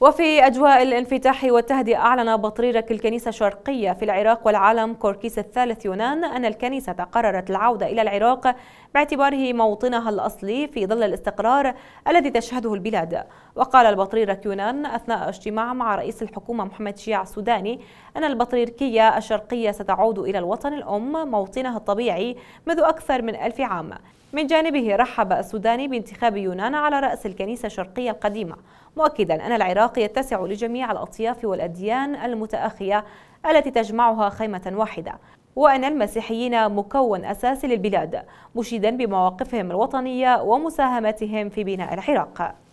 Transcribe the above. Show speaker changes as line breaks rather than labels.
وفي أجواء الانفتاح والتهدئة أعلن بطريرك الكنيسة الشرقية في العراق والعالم كوركيس الثالث يونان أن الكنيسة قررت العودة إلى العراق باعتباره موطنها الأصلي في ظل الاستقرار الذي تشهده البلاد وقال البطريرك يونان أثناء اجتماع مع رئيس الحكومة محمد شيع السوداني أن البطريركية الشرقية ستعود إلى الوطن الأم موطنها الطبيعي منذ أكثر من ألف عام من جانبه رحب السوداني بانتخاب يونان على رأس الكنيسة الشرقية القديمة مؤكدا أن العراق يتسع لجميع الأطياف والأديان المتأخية التي تجمعها خيمة واحدة وأن المسيحيين مكون أساسي للبلاد مشيدا بمواقفهم الوطنية ومساهمتهم في بناء العراق